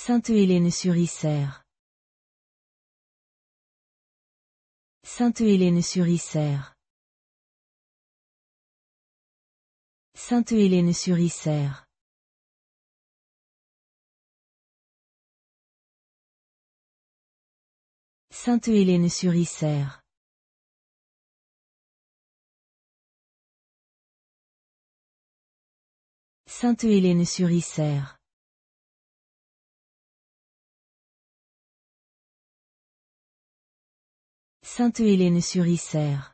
Sainte-Hélène-sur-Isère. Sainte-Hélène-sur-Isère. Sainte-Hélène-sur-Isère. Sainte-Hélène-sur-Isère. sainte hélène sur Sainte-Hélène-sur-Isère